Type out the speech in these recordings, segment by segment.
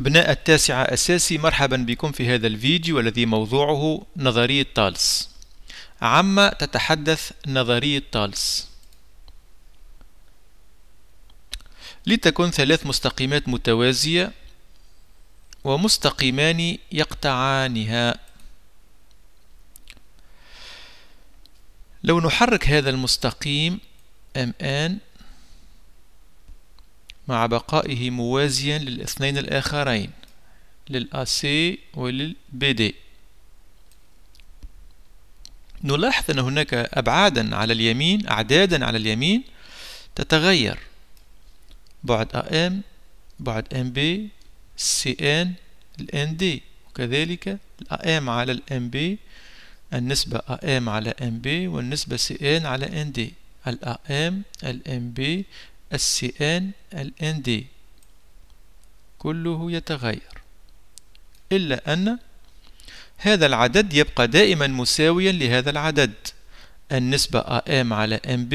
أبناء التاسعة أساسي مرحبا بكم في هذا الفيديو الذي موضوعه نظرية طالس عما تتحدث نظرية طالس لتكن ثلاث مستقيمات متوازية ومستقيمان يقطعانها لو نحرك هذا المستقيم MN مع بقائه موازيا للاثنين الآخرين وللبي دي نلاحظ أن هناك أبعادا على اليمين أعدادا على اليمين تتغير بعد ام بعد ام بي سي ان الان دي وكذلك الأم على الام بي النسبة أم على ام بي والنسبة سي ان على ان دي الأم الام بي السي ان الان دي كله يتغير إلا أن هذا العدد يبقى دائما مساويا لهذا العدد النسبة AM على MB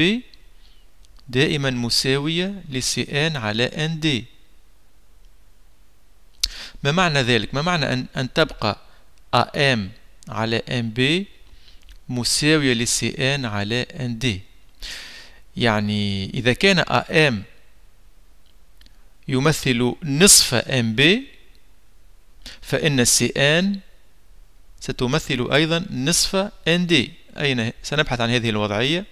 دائما مساوية ان على ND ما معنى ذلك؟ ما معنى أن, أن تبقى AM على MB مساوية ان على ND يعني إذا كان AM يمثل نصف MB فإن CN ستمثل أيضا نصف ND أين سنبحث عن هذه الوضعية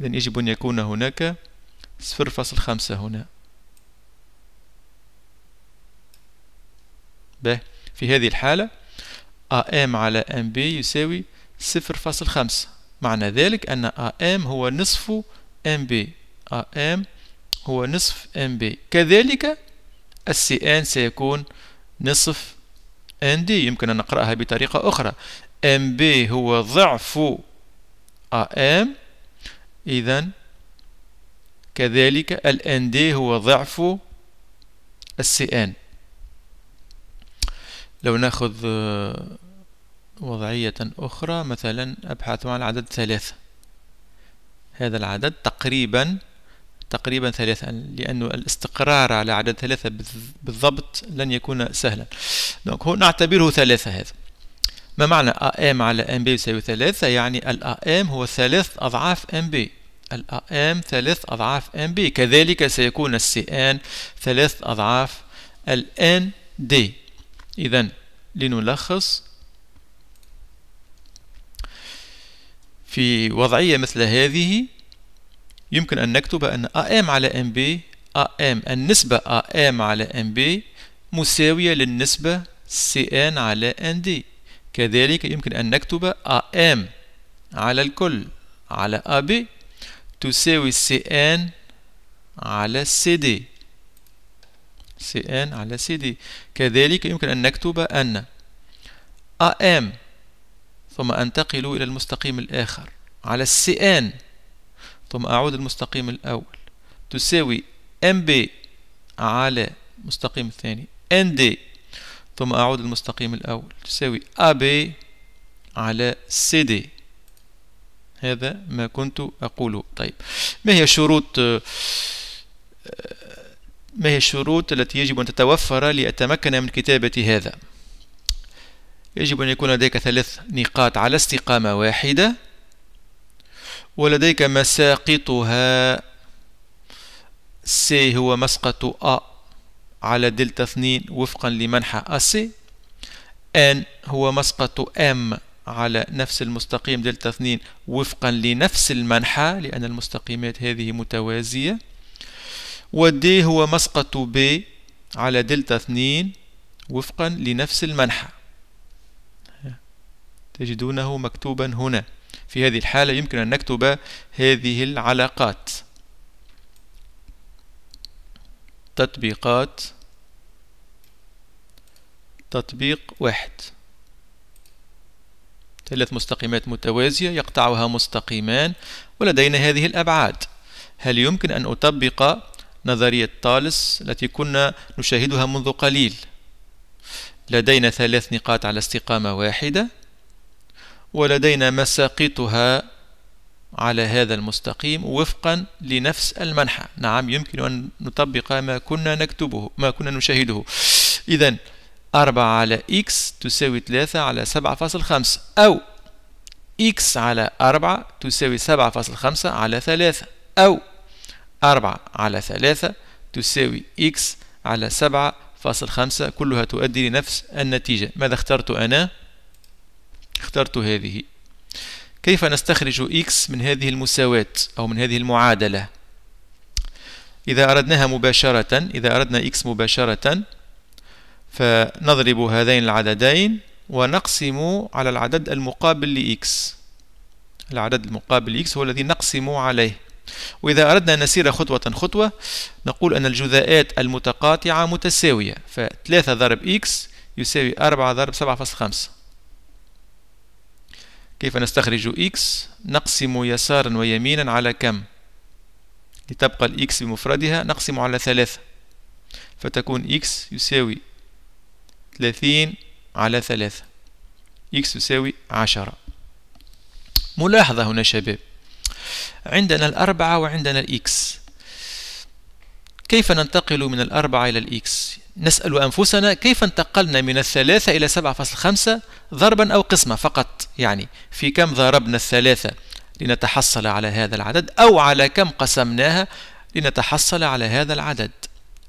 إذن يجب أن يكون هناك 0.5 هنا به في هذه الحالة AM على MB يساوي 0.5 معنى ذلك أن AM هو نصف MB AM هو نصف MB كذلك CN سيكون نصف ND يمكن أن نقرأها بطريقة أخرى MB هو ضعف AM إذا كذلك الND هو ضعف CN لو ناخذ وضعية أخرى مثلا أبحث عن عدد ثلاثة هذا العدد تقريبا تقريبا ثلاثة لأن الاستقرار على عدد ثلاثة بالضبط لن يكون سهلا دونك هو نعتبره ثلاثة هذا ما معنى AM على MB يساوي ثلاثة يعني AM هو ثلاث أضعاف MB AM ثلاث أضعاف MB كذلك سيكون CN ثلاث أضعاف ال ND إذا لنلخص في وضعية مثل هذه يمكن أن نكتب أن AM على MB AM النسبة AM على MB مساوية للنسبة CN على ND كذلك يمكن أن نكتب AM على الكل على AB تساوي CN على CD CN على CD كذلك يمكن أن نكتب أن AM ثم أنتقل إلى المستقيم الآخر على إن ثم أعود المستقيم الأول تساوي إم بي على المستقيم الثاني إن دي ثم أعود المستقيم الأول تساوي بي على سي دي هذا ما كنت أقوله طيب ما هي شروط آه، ما هي الشروط التي يجب أن تتوفر لأتمكن من كتابة هذا يجب أن يكون لديك ثلاث نقاط على استقامة واحدة ولديك مساقطها سي هو مسقط أ على دلتا اثنين وفقا لمنحى سي ان هو مسقط ام على نفس المستقيم دلتا اثنين وفقا لنفس المنحى لأن المستقيمات هذه متوازية ودي هو مسقط ب على دلتا اثنين وفقا لنفس المنحى تجدونه مكتوبا هنا في هذه الحالة يمكن أن نكتب هذه العلاقات تطبيقات تطبيق واحد ثلاث مستقيمات متوازية يقطعها مستقيمان ولدينا هذه الأبعاد هل يمكن أن أطبق نظرية طالس التي كنا نشاهدها منذ قليل لدينا ثلاث نقاط على استقامة واحدة ولدينا مساقطها على هذا المستقيم وفقا لنفس المنحى نعم يمكن أن نطبق ما كنا نكتبه ما كنا نشاهده إذا أربعة على إكس تساوي ثلاثة على سبعة خمسة أو إكس على أربعة تساوي سبعة خمسة على ثلاثة أو أربعة على ثلاثة تساوي إكس على سبعة خمسة كلها تؤدي لنفس النتيجة ماذا اخترت أنا؟ اخترت هذه كيف نستخرج x من هذه المساواة أو من هذه المعادلة إذا أردناها مباشرة إذا أردنا x مباشرة فنضرب هذين العددين ونقسم على العدد المقابل لx العدد المقابل لx هو الذي نقسم عليه وإذا أردنا أن نسير خطوة خطوة نقول أن الجذاءات المتقاطعة متساوية فثلاثة ضرب x يساوي أربعة ضرب سبعة فاصل خمسة كيف نستخرج x نقسم يسارا ويمينا على كم لتبقى x بمفردها نقسم على ثلاثة فتكون x يساوي ثلاثين على ثلاثة x يساوي عشرة ملاحظة هنا شباب عندنا الأربعة وعندنا الإكس كيف ننتقل من الأربعة إلى الإكس؟ نسأل أنفسنا كيف انتقلنا من الثلاثة إلى 7.5 ضربا أو قسمة فقط يعني في كم ضربنا الثلاثة لنتحصل على هذا العدد أو على كم قسمناها لنتحصل على هذا العدد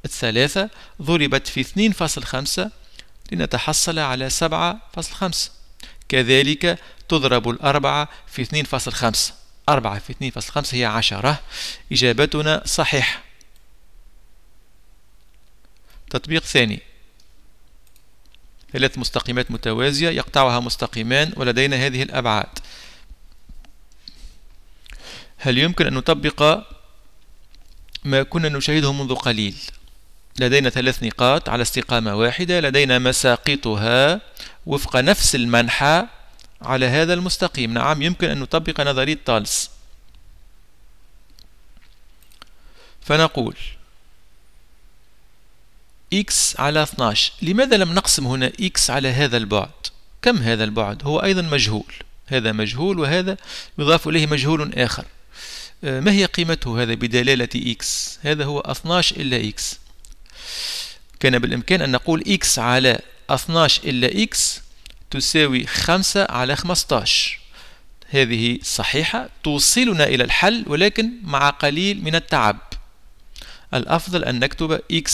الثلاثة ضربت في 2.5 لنتحصل على 7.5 كذلك تضرب الأربعة في 2.5 4 في 2.5 هي 10 إجابتنا صحيحة تطبيق ثاني ثلاث مستقيمات متوازية يقطعها مستقيمان ولدينا هذه الأبعاد هل يمكن أن نطبق ما كنا نشاهده منذ قليل لدينا ثلاث نقاط على استقامة واحدة لدينا مساقطها وفق نفس المنحى على هذا المستقيم نعم يمكن أن نطبق نظرية طالس فنقول x على 12 لماذا لم نقسم هنا x على هذا البعد كم هذا البعد هو أيضا مجهول هذا مجهول وهذا يضاف إليه مجهول آخر آه، ما هي قيمته هذا بدلالة x هذا هو 12 إلا x كان بالإمكان أن نقول x على 12 إلا x تساوي 5 على 15 هذه صحيحة توصلنا إلى الحل ولكن مع قليل من التعب الأفضل أن نكتب x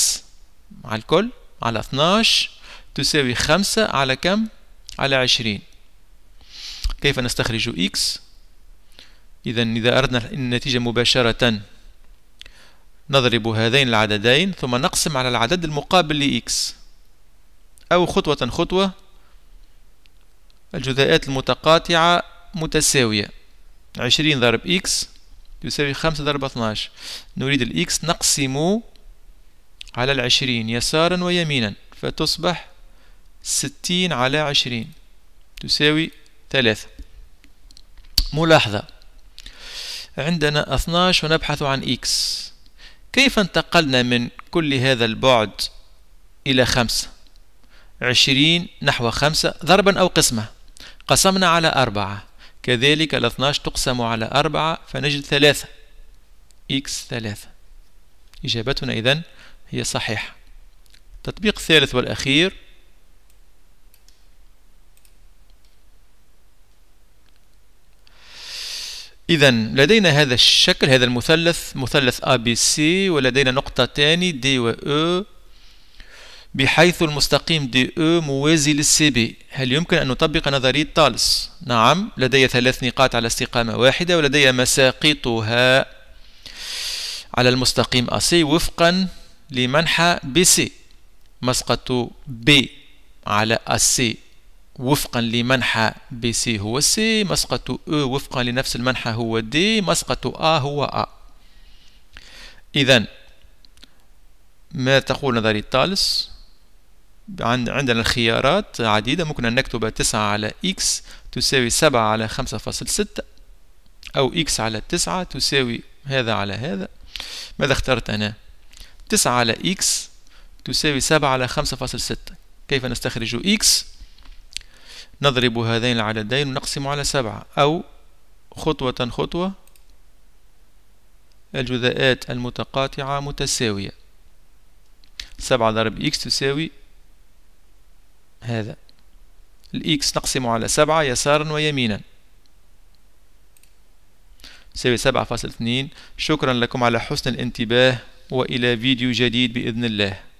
على الكل على 12 تساوي 5 على كم؟ على 20 كيف نستخرج x؟ إذا إذا أردنا النتيجة مباشرة نضرب هذين العددين ثم نقسم على العدد المقابل لإكس أو خطوة خطوة الجزيئات المتقاطعة متساوية 20 ضرب x يساوي 5 ضرب 12 نريد الإكس نقسم على العشرين يسارا ويمينا فتصبح ستين على عشرين تساوي ثلاثة ملاحظة عندنا اثناش ونبحث عن إكس كيف انتقلنا من كل هذا البعد إلى خمسة عشرين نحو خمسة ضربا أو قسمة قسمنا على أربعة كذلك الاثناش تقسم على أربعة فنجد ثلاثة إكس ثلاثة إجابتنا إذن هي صحيحة تطبيق الثالث والأخير إذا لدينا هذا الشكل هذا المثلث مثلث ABC ولدينا نقطتان D و E بحيث المستقيم دي او e موازي للسي بي هل يمكن أن نطبق نظرية طالس؟ نعم لدي ثلاث نقاط على استقامة واحدة ولدي مساقطها على المستقيم AC وفقا لمنحى بي سي مسقط بي على السي وفقا لمنحى بي سي هو سي مسقط او وفقا لنفس المنحى هو دي مسقط ا هو ا اذا ما تقول نظرية تالس عندنا الخيارات عديدة ممكن أن نكتب تسعة على إكس تساوي سبعة على خمسة فاصل ستة أو إكس على تسعة تساوي هذا على هذا ماذا اخترت أنا؟ تسعة على x تساوي سبعة على خمسة فاصل ستة كيف نستخرج x نضرب هذين العددين ونقسم على سبعة أو خطوة خطوة الجذاءات المتقاطعة متساوية سبعة ضرب x تساوي هذا ال x نقسم على سبعة يسارا ويمينا تساوي سبعة فاصل اثنين شكرا لكم على حسن الانتباه وإلى فيديو جديد بإذن الله